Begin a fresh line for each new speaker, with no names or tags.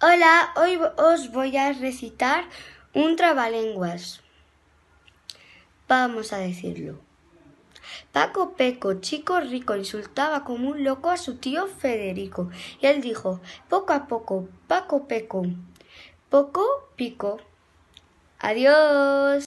Hola, hoy os voy a recitar un trabalenguas. Vamos a decirlo. Paco Peco, chico rico, insultaba como un loco a su tío Federico. Y él dijo, poco a poco, Paco Peco, poco pico. Adiós.